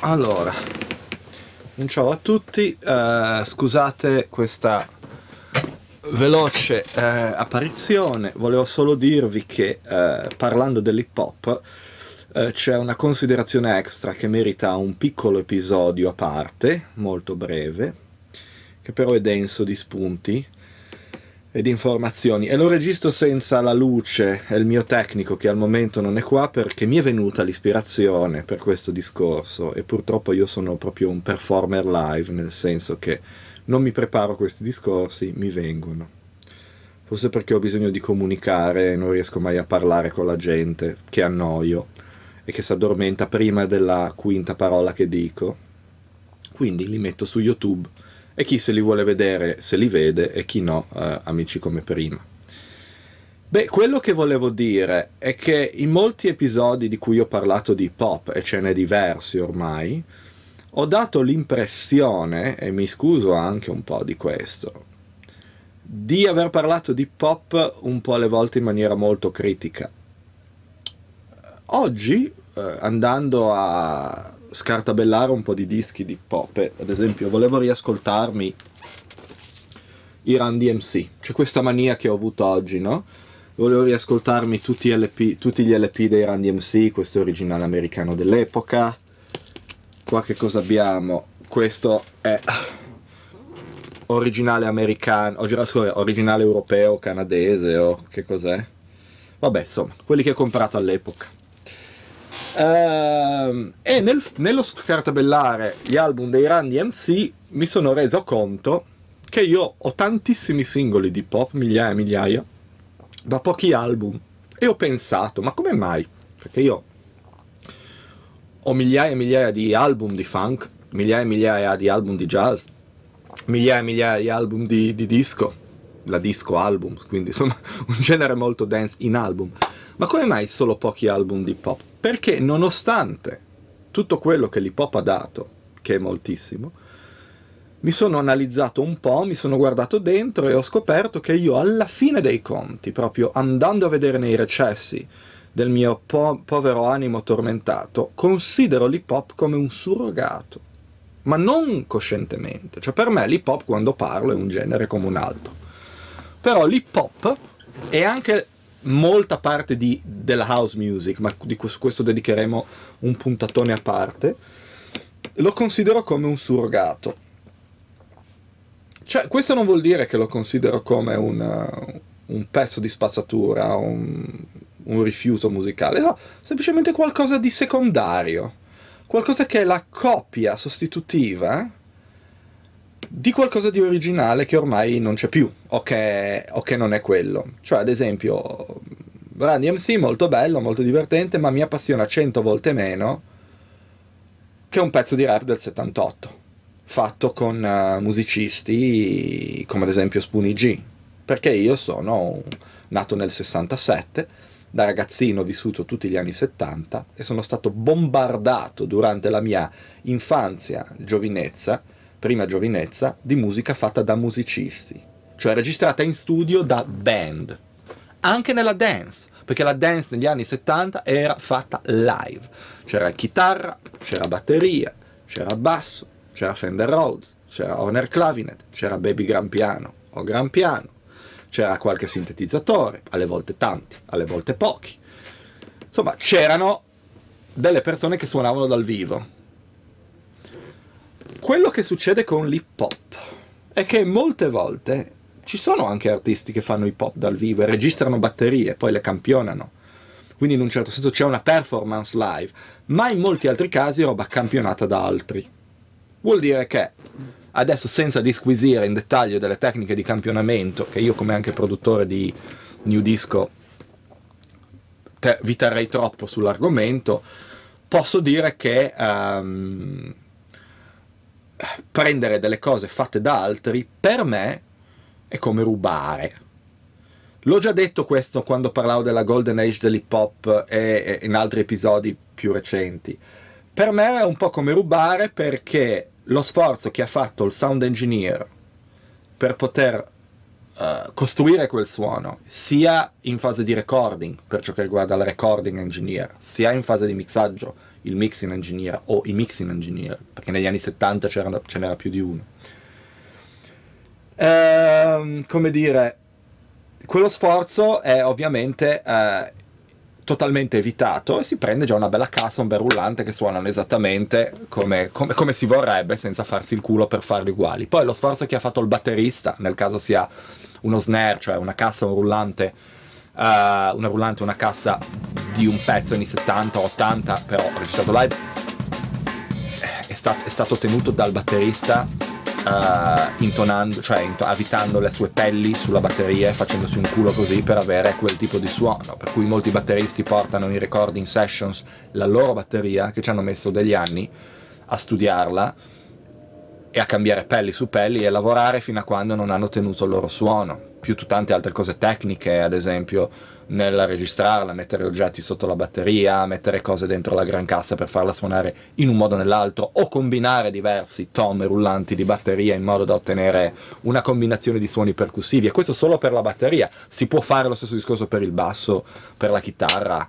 allora ciao a tutti eh, scusate questa veloce eh, apparizione volevo solo dirvi che eh, parlando dell'hip hop eh, c'è una considerazione extra che merita un piccolo episodio a parte molto breve che però è denso di spunti ed informazioni e lo registro senza la luce e il mio tecnico che al momento non è qua perché mi è venuta l'ispirazione per questo discorso e purtroppo io sono proprio un performer live nel senso che non mi preparo questi discorsi, mi vengono forse perché ho bisogno di comunicare e non riesco mai a parlare con la gente che annoio e che si addormenta prima della quinta parola che dico quindi li metto su YouTube e chi se li vuole vedere se li vede e chi no, eh, amici come prima. Beh, quello che volevo dire è che in molti episodi di cui ho parlato di pop, e ce n'è diversi ormai, ho dato l'impressione, e mi scuso anche un po' di questo, di aver parlato di pop un po' alle volte in maniera molto critica. Oggi, eh, andando a scartabellare un po' di dischi di pop. Eh, ad esempio, volevo riascoltarmi i Run DMC. C'è questa mania che ho avuto oggi, no? Volevo riascoltarmi tutti, LP, tutti gli LP dei Run DMC, questo originale americano dell'epoca. Qua che cosa abbiamo? Questo è originale americano, oh, originale europeo, canadese o oh, che cos'è? Vabbè, insomma, quelli che ho comprato all'epoca. Ehm, e nel, nello scartabellare gli album dei Randy MC mi sono reso conto che io ho tantissimi singoli di pop, migliaia e migliaia, ma pochi album. E ho pensato, ma come mai? Perché io ho migliaia e migliaia di album di funk, migliaia e migliaia di album di jazz, migliaia e migliaia di album di, di disco, la disco album, quindi insomma un genere molto dance in album. Ma come mai solo pochi album di pop? Perché nonostante tutto quello che l'hip hop ha dato, che è moltissimo, mi sono analizzato un po', mi sono guardato dentro e ho scoperto che io alla fine dei conti, proprio andando a vedere nei recessi del mio po povero animo tormentato, considero l'hip hop come un surrogato, ma non coscientemente. Cioè per me l'hip hop quando parlo è un genere come un altro. Però l'hip hop è anche molta parte di, della house music, ma di questo, questo dedicheremo un puntatone a parte, lo considero come un surrogato. Cioè, questo non vuol dire che lo considero come un, uh, un pezzo di spazzatura, un, un rifiuto musicale, no, semplicemente qualcosa di secondario, qualcosa che è la copia sostitutiva di qualcosa di originale che ormai non c'è più o che, o che non è quello. Cioè, ad esempio, Run DMC molto bello, molto divertente, ma mi appassiona 100 volte meno che un pezzo di rap del 78, fatto con eh, musicisti come ad esempio Spoonie G, perché io sono nato nel 67, da ragazzino ho vissuto tutti gli anni 70 e sono stato bombardato durante la mia infanzia, giovinezza, prima giovinezza, di musica fatta da musicisti, cioè registrata in studio da band, anche nella dance, perché la dance negli anni 70 era fatta live, c'era chitarra, c'era batteria, c'era basso, c'era Fender Rhodes, c'era Honor Clavinet, c'era Baby Gran Piano o Gran Piano, c'era qualche sintetizzatore, alle volte tanti, alle volte pochi. Insomma, c'erano delle persone che suonavano dal vivo, quello che succede con l'hip hop è che molte volte ci sono anche artisti che fanno hip hop dal vivo e registrano batterie, e poi le campionano. Quindi in un certo senso c'è una performance live, ma in molti altri casi è roba campionata da altri. Vuol dire che adesso senza disquisire in dettaglio delle tecniche di campionamento, che io come anche produttore di New Disco vi terrei troppo sull'argomento, posso dire che um, prendere delle cose fatte da altri, per me è come rubare. L'ho già detto questo quando parlavo della Golden Age dell'hip hop e in altri episodi più recenti. Per me è un po' come rubare perché lo sforzo che ha fatto il sound engineer per poter uh, costruire quel suono, sia in fase di recording, per ciò che riguarda il recording engineer, sia in fase di mixaggio, il mixing engineer o i mixing engineer, perché negli anni 70 ce n'era più di uno. Ehm, come dire, quello sforzo è ovviamente eh, totalmente evitato e si prende già una bella cassa, un bel rullante che suonano esattamente come, come, come, si vorrebbe senza farsi il culo per farli uguali. Poi lo sforzo che ha fatto il batterista, nel caso sia uno snare, cioè una cassa, un rullante uh, una rullante, una cassa di un pezzo anni 70, 80, però registrato live, eh, è, stat- è stato tenuto dal batterista uh, intonando, cioè int- avvitando le sue pelli sulla batteria e facendosi un culo così per avere quel tipo di suono. Per cui molti batteristi portano in recording sessions la loro batteria che ci hanno messo degli anni a studiarla e a cambiare pelli su pelli e lavorare fino a quando non hanno tenuto il loro suono, più tante altre cose tecniche, ad esempio nel registrarla, mettere oggetti sotto la batteria, mettere cose dentro la gran cassa per farla suonare in un modo o nell'altro, o combinare diversi tom rullanti di batteria in modo da ottenere una combinazione di suoni percussivi. E questo solo per la batteria. Si può fare lo stesso discorso per il basso, per la chitarra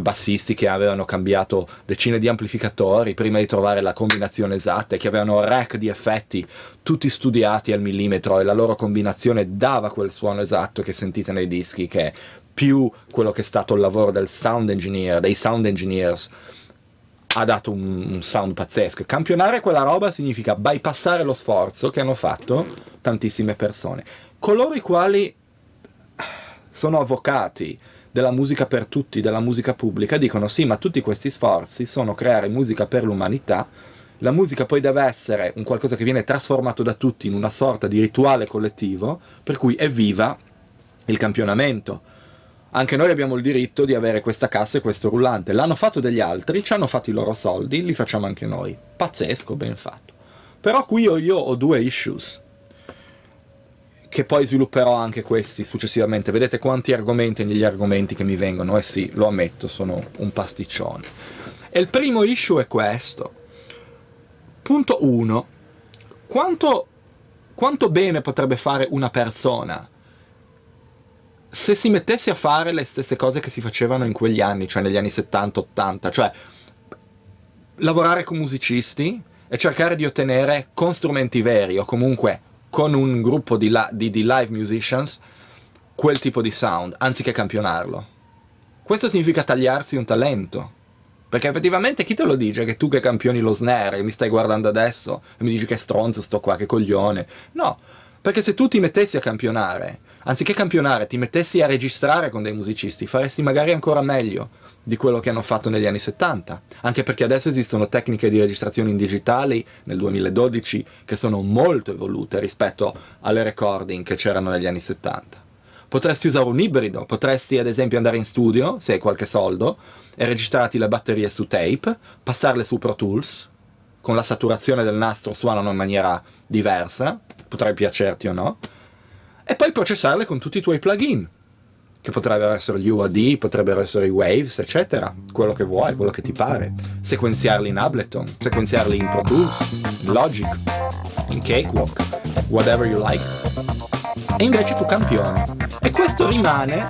bassisti che avevano cambiato decine di amplificatori prima di trovare la combinazione esatta e che avevano rack di effetti tutti studiati al millimetro e la loro combinazione dava quel suono esatto che sentite nei dischi che è più quello che è stato il lavoro del sound engineer, dei sound engineers ha dato un, un sound pazzesco. Campionare quella roba significa bypassare lo sforzo che hanno fatto tantissime persone. Coloro i quali sono avvocati della musica per tutti, della musica pubblica, dicono sì, ma tutti questi sforzi sono creare musica per l'umanità, la musica poi deve essere un qualcosa che viene trasformato da tutti in una sorta di rituale collettivo, per cui evviva il campionamento. Anche noi abbiamo il diritto di avere questa cassa e questo rullante. L'hanno fatto degli altri, ci hanno fatto i loro soldi, li facciamo anche noi. Pazzesco, ben fatto. Però qui io, io ho due issues che poi svilupperò anche questi successivamente. Vedete quanti argomenti negli argomenti che mi vengono? Eh sì, lo ammetto, sono un pasticcione. E il primo issue è questo. Punto 1. Quanto, quanto bene potrebbe fare una persona se si mettesse a fare le stesse cose che si facevano in quegli anni, cioè negli anni 70-80, cioè lavorare con musicisti e cercare di ottenere con strumenti veri o comunque con un gruppo di, di, di live musicians quel tipo di sound, anziché campionarlo. Questo significa tagliarsi un talento. Perché effettivamente chi te lo dice che tu che campioni lo snare, e mi stai guardando adesso e mi dici che stronzo sto qua, che coglione. No, perché se tu ti mettessi a campionare, anziché campionare, ti mettessi a registrare con dei musicisti, faresti magari ancora meglio di quello che hanno fatto negli anni 70, anche perché adesso esistono tecniche di registrazione in digitali nel 2012 che sono molto evolute rispetto alle recording che c'erano negli anni 70. Potresti usare un ibrido, potresti ad esempio andare in studio, se hai qualche soldo, e registrarti le batterie su tape, passarle su Pro Tools, con la saturazione del nastro suonano in maniera diversa, potrai piacerti o no, e poi processarle con tutti i tuoi plugin, che potrebbero essere gli UAD, potrebbero essere i Waves, eccetera, quello che vuoi, quello che ti pare, sequenziarli in Ableton, sequenziarli in Pro Tools, in Logic, in Cakewalk, whatever you like. E invece tu campioni. E questo rimane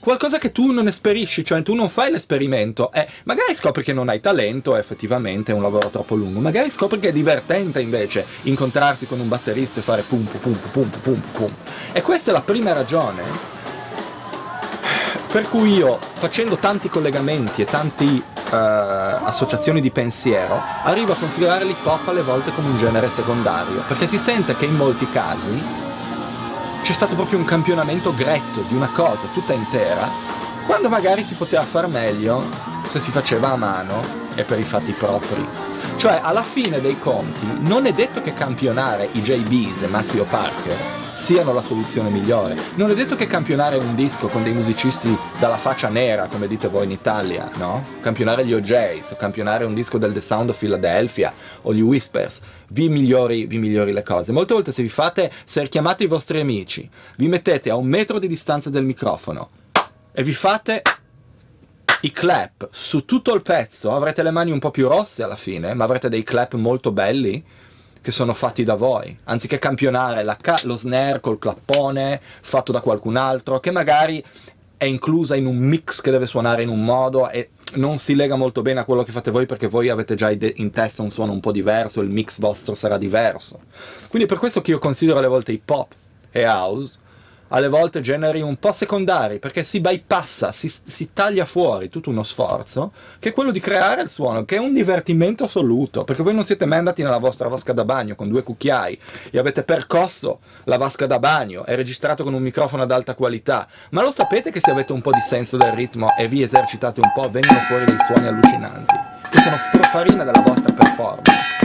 qualcosa che tu non esperisci, cioè tu non fai l'esperimento. Eh, magari scopri che non hai talento, eh, effettivamente è un lavoro troppo lungo, magari scopri che è divertente invece incontrarsi con un batterista e fare pum pum pum pum pum pum. E questa è la prima ragione per cui io, facendo tanti collegamenti e tante eh, associazioni di pensiero, arrivo a considerare l'hip hop alle volte come un genere secondario, perché si sente che in molti casi c'è stato proprio un campionamento gretto di una cosa tutta intera, quando magari si poteva far meglio se si faceva a mano e per i fatti propri. Cioè, alla fine dei conti, non è detto che campionare i JBs e Massimo Parker siano la soluzione migliore. Non è detto che campionare un disco con dei musicisti dalla faccia nera, come dite voi in Italia, no? Campionare gli OJs, o campionare un disco del The Sound of Philadelphia, o gli Whispers, vi migliori, vi migliori le cose. Molte volte se vi fate, se chiamate i vostri amici, vi mettete a un metro di distanza del microfono e vi fate i clap su tutto il pezzo, avrete le mani un po' più rosse alla fine, ma avrete dei clap molto belli che sono fatti da voi, anziché campionare ca- lo snare col clappone fatto da qualcun altro, che magari è inclusa in un mix che deve suonare in un modo e non si lega molto bene a quello che fate voi perché voi avete già in testa un suono un po' diverso, il mix vostro sarà diverso. Quindi è per questo che io considero alle volte hip hop e house alle volte generi un po' secondari, perché si bypassa, si, si, taglia fuori tutto uno sforzo, che è quello di creare il suono, che è un divertimento assoluto, perché voi non siete mai andati nella vostra vasca da bagno con due cucchiai e avete percosso la vasca da bagno, è registrato con un microfono ad alta qualità, ma lo sapete che se avete un po' di senso del ritmo e vi esercitate un po' vengono fuori dei suoni allucinanti, che sono farina della vostra performance.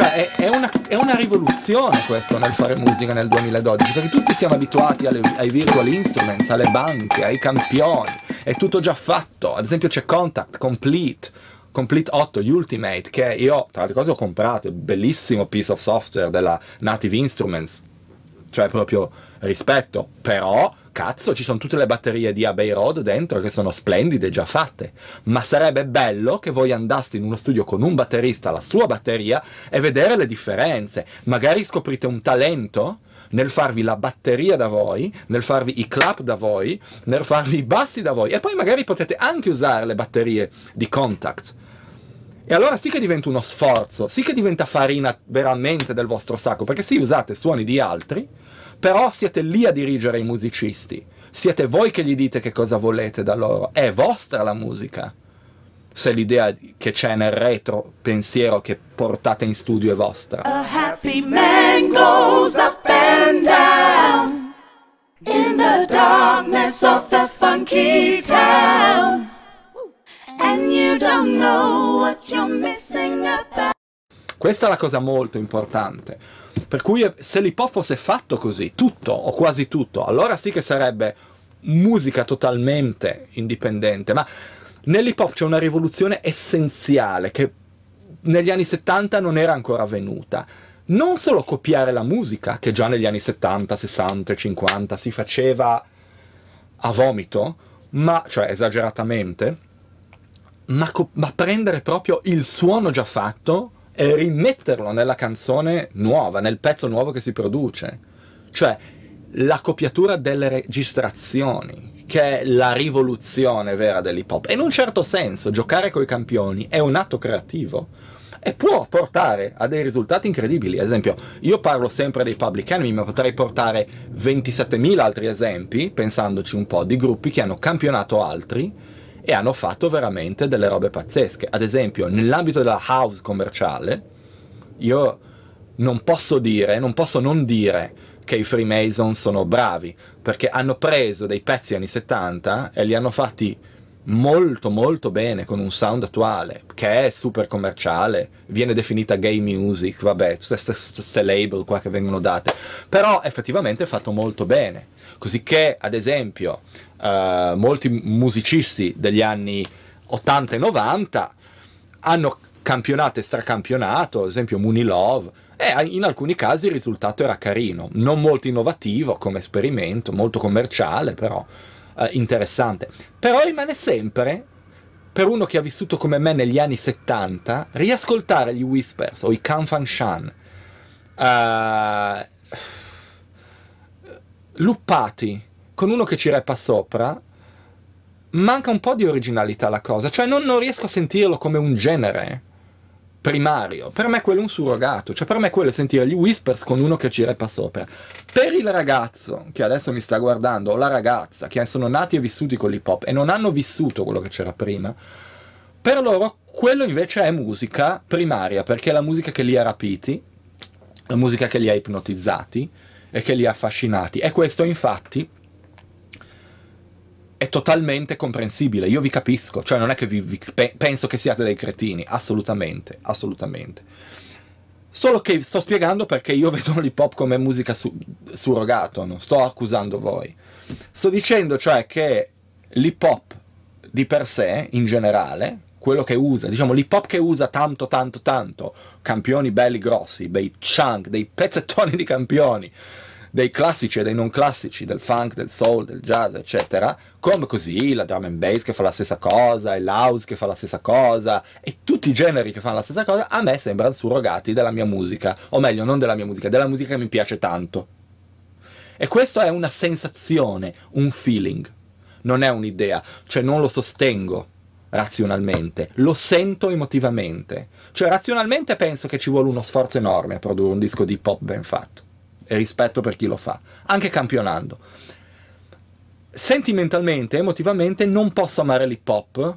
Cioè, è, è, una, è, una, rivoluzione questo nel fare musica nel 2012, perché tutti siamo abituati alle, ai virtual instruments, alle banche, ai campioni, è tutto già fatto. Ad esempio c'è Contact, Complete, Complete 8 Ultimate, che io, tra le cose, ho comprato, bellissimo piece of software della Native Instruments, cioè proprio rispetto, però cazzo, ci sono tutte le batterie di Abbey Road dentro che sono splendide, già fatte. Ma sarebbe bello che voi andaste in uno studio con un batterista, la sua batteria, e vedere le differenze. Magari scoprite un talento nel farvi la batteria da voi, nel farvi i clap da voi, nel farvi i bassi da voi. E poi magari potete anche usare le batterie di Contact. E allora sì che diventa uno sforzo, sì che diventa farina veramente del vostro sacco, perché sì usate suoni di altri, però siete lì a dirigere i musicisti, siete voi che gli dite che cosa volete da loro, è vostra la musica, se l'idea che c'è nel retro pensiero che portate in studio è vostra. A happy man goes up and down in the darkness of the funky town and you don't know what you're missing about questa è la cosa molto importante. Per cui eh, se l'hip hop fosse fatto così, tutto o quasi tutto, allora sì che sarebbe musica totalmente indipendente, ma nell'hip hop c'è una rivoluzione essenziale che negli anni 70 non era ancora avvenuta. Non solo copiare la musica, che già negli anni 70, 60 50 si faceva a vomito, ma, cioè esageratamente, ma, ma prendere proprio il suono già fatto e rimetterlo nella canzone nuova, nel pezzo nuovo che si produce. Cioè, la copiatura delle registrazioni, che è la rivoluzione vera dell'hip hop. E in un certo senso, giocare coi campioni è un atto creativo e può portare a dei risultati incredibili. Ad esempio, io parlo sempre dei Public Enemy, ma potrei portare 27.000 altri esempi, pensandoci un po', di gruppi che hanno campionato altri e hanno fatto veramente delle robe pazzesche. Ad esempio, nell'ambito della house commerciale, io non posso dire, non posso non dire che i Freemason sono bravi, perché hanno preso dei pezzi anni 70 e li hanno fatti molto molto bene con un sound attuale che è super commerciale viene definita gay music vabbè tutte queste label qua che vengono date però effettivamente è fatto molto bene così che ad esempio eh, molti musicisti degli anni 80 e 90 hanno campionato e stracampionato, ad esempio Love, e in alcuni casi il risultato era carino, non molto innovativo come esperimento, molto commerciale però eh, interessante. Però rimane sempre, per uno che ha vissuto come me negli anni 70, riascoltare gli Whispers o i Kan Fan Shan, eh, luppati con uno che ci reppa sopra, manca un po' di originalità la cosa, cioè non, non, riesco a sentirlo come un genere primario, per me quello è un surrogato, cioè per me quello è sentire gli whispers con uno che ci reppa sopra. Per il ragazzo che adesso mi sta guardando, o la ragazza, che sono nati e vissuti con l'hip hop e non hanno vissuto quello che c'era prima, per loro quello invece è musica primaria, perché è la musica che li ha rapiti, la musica che li ha ipnotizzati e che li ha affascinati. E questo infatti è totalmente comprensibile, io vi capisco, cioè non è che vi, vi pe- penso che siate dei cretini, assolutamente, assolutamente. Solo che sto spiegando perché io vedo l'hip hop come musica su- surrogato, non sto accusando voi. Sto dicendo cioè che l'hip hop di per sé, in generale, quello che usa, diciamo l'hip hop che usa tanto tanto tanto, campioni belli grossi, dei chunk, dei pezzettoni di campioni, dei classici e dei non classici, del funk, del soul, del jazz, eccetera, come così la drum and bass che fa la stessa cosa, e l'house che fa la stessa cosa, e tutti i generi che fanno la stessa cosa, a me sembrano surrogati della mia musica, o meglio, non della mia musica, della musica che mi piace tanto. E questa è una sensazione, un feeling, non è un'idea, cioè non lo sostengo razionalmente, lo sento emotivamente. Cioè razionalmente penso che ci vuole uno sforzo enorme a produrre un disco di pop ben fatto e rispetto per chi lo fa, anche campionando. Sentimentalmente, emotivamente, non posso amare l'hip hop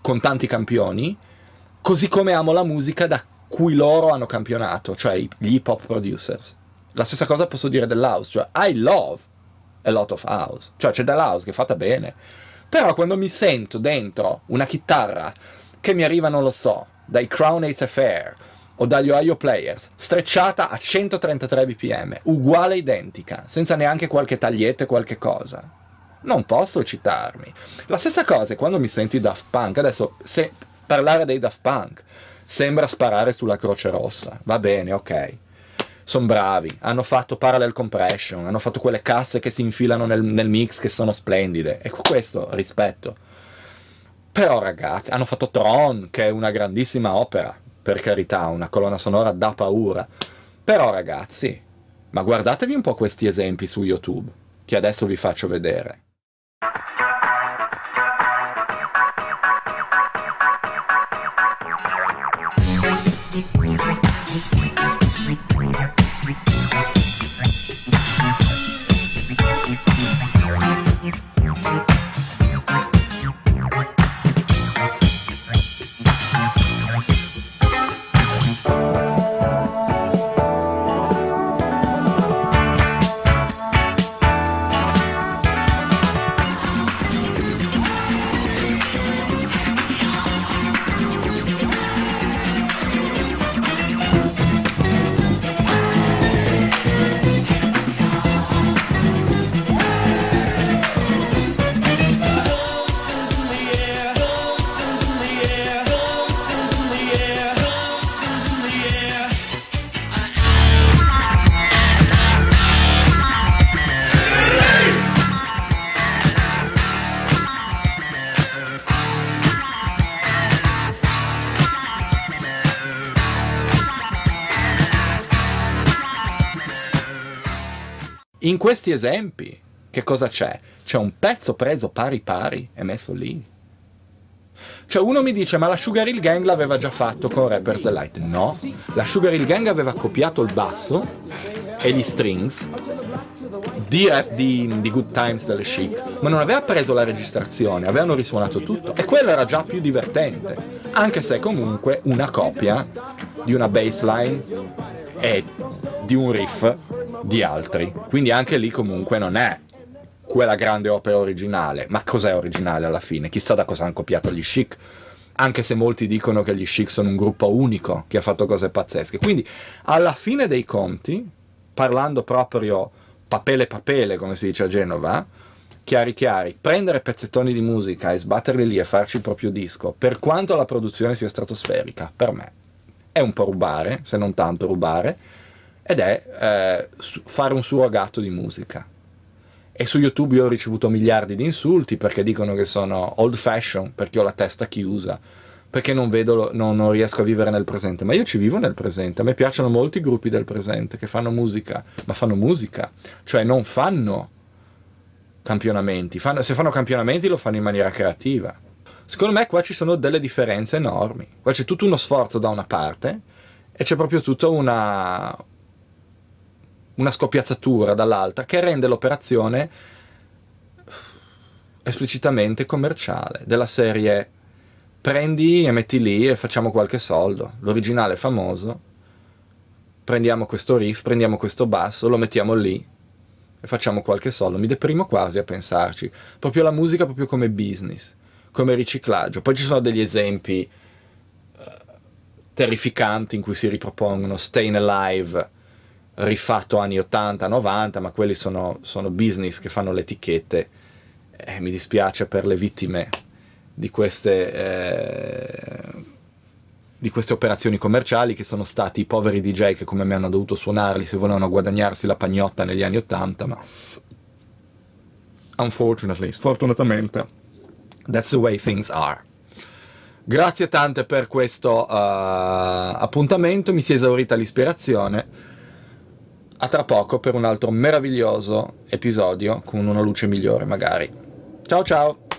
con tanti campioni, così come amo la musica da cui loro hanno campionato, cioè gli hip hop producers. La stessa cosa posso dire dell'house, cioè I love a lot of house, cioè c'è dell'house che è fatta bene, però quando mi sento dentro una chitarra che mi arriva, non lo so, dai Crown Ace Affair, o dagli Ohio Players, strecciata a 133 bpm, uguale identica, senza neanche qualche taglietto e qualche cosa. Non posso citarmi. La stessa cosa è quando mi sento i Daft Punk, adesso se parlare dei Daft Punk sembra sparare sulla Croce Rossa, va bene, ok. Sono bravi, hanno fatto parallel compression, hanno fatto quelle casse che si infilano nel, nel mix che sono splendide, e questo rispetto. Però ragazzi, hanno fatto Tron, che è una grandissima opera, per carità, una colonna sonora da paura. Però ragazzi, ma guardatevi un po' questi esempi su YouTube, che adesso vi faccio vedere. In questi esempi, che cosa c'è? C'è un pezzo preso pari pari e messo lì. Cioè uno mi dice ma la Sugar Hill Gang l'aveva già fatto con Rappers Delight. No, la Sugar Hill Gang aveva copiato il basso e gli strings di, di, di Good Times delle Chic, ma non aveva preso la registrazione, avevano risuonato tutto e quello era già più divertente, anche se comunque una copia di una bassline e di un riff di altri. Quindi anche lì comunque non è quella grande opera originale. Ma cos'è originale alla fine? Chissà da cosa hanno copiato gli chic. Anche se molti dicono che gli chic sono un gruppo unico che ha fatto cose pazzesche. Quindi alla fine dei conti, parlando proprio papele papele, come si dice a Genova, chiari chiari, prendere pezzettoni di musica e sbatterli lì e farci il proprio disco, per quanto la produzione sia stratosferica, per me è un po' rubare, se non tanto rubare, ed è eh, fare un surrogato di musica. E su YouTube io ho ricevuto miliardi di insulti perché dicono che sono old fashion, perché ho la testa chiusa, perché non, vedo, no, non riesco a vivere nel presente. Ma io ci vivo nel presente, a me piacciono molti gruppi del presente che fanno musica, ma fanno musica, cioè non fanno campionamenti. Fanno, se fanno campionamenti lo fanno in maniera creativa. Secondo me qua ci sono delle differenze enormi. Qua c'è tutto uno sforzo da una parte e c'è proprio tutta una, una scoppiazzatura dall'altra che rende l'operazione esplicitamente commerciale, della serie prendi e metti lì e facciamo qualche soldo, l'originale famoso, prendiamo questo riff, prendiamo questo basso, lo mettiamo lì e facciamo qualche soldo, mi deprimo quasi a pensarci, proprio la musica proprio come business, come riciclaggio, poi ci sono degli esempi eh, terrificanti in cui si ripropongono Stayin' Alive, rifatto anni 80, 90, ma quelli sono, sono business che fanno le etichette. Eh, mi dispiace per le vittime di queste, eh, di queste operazioni commerciali che sono stati i poveri DJ che come me hanno dovuto suonarli se volevano guadagnarsi la pagnotta negli anni 80, ma unfortunately, sfortunatamente, that's the way things are. Grazie tante per questo uh, appuntamento, mi si è esaurita l'ispirazione a tra poco per un altro meraviglioso episodio con una luce migliore magari. Ciao ciao!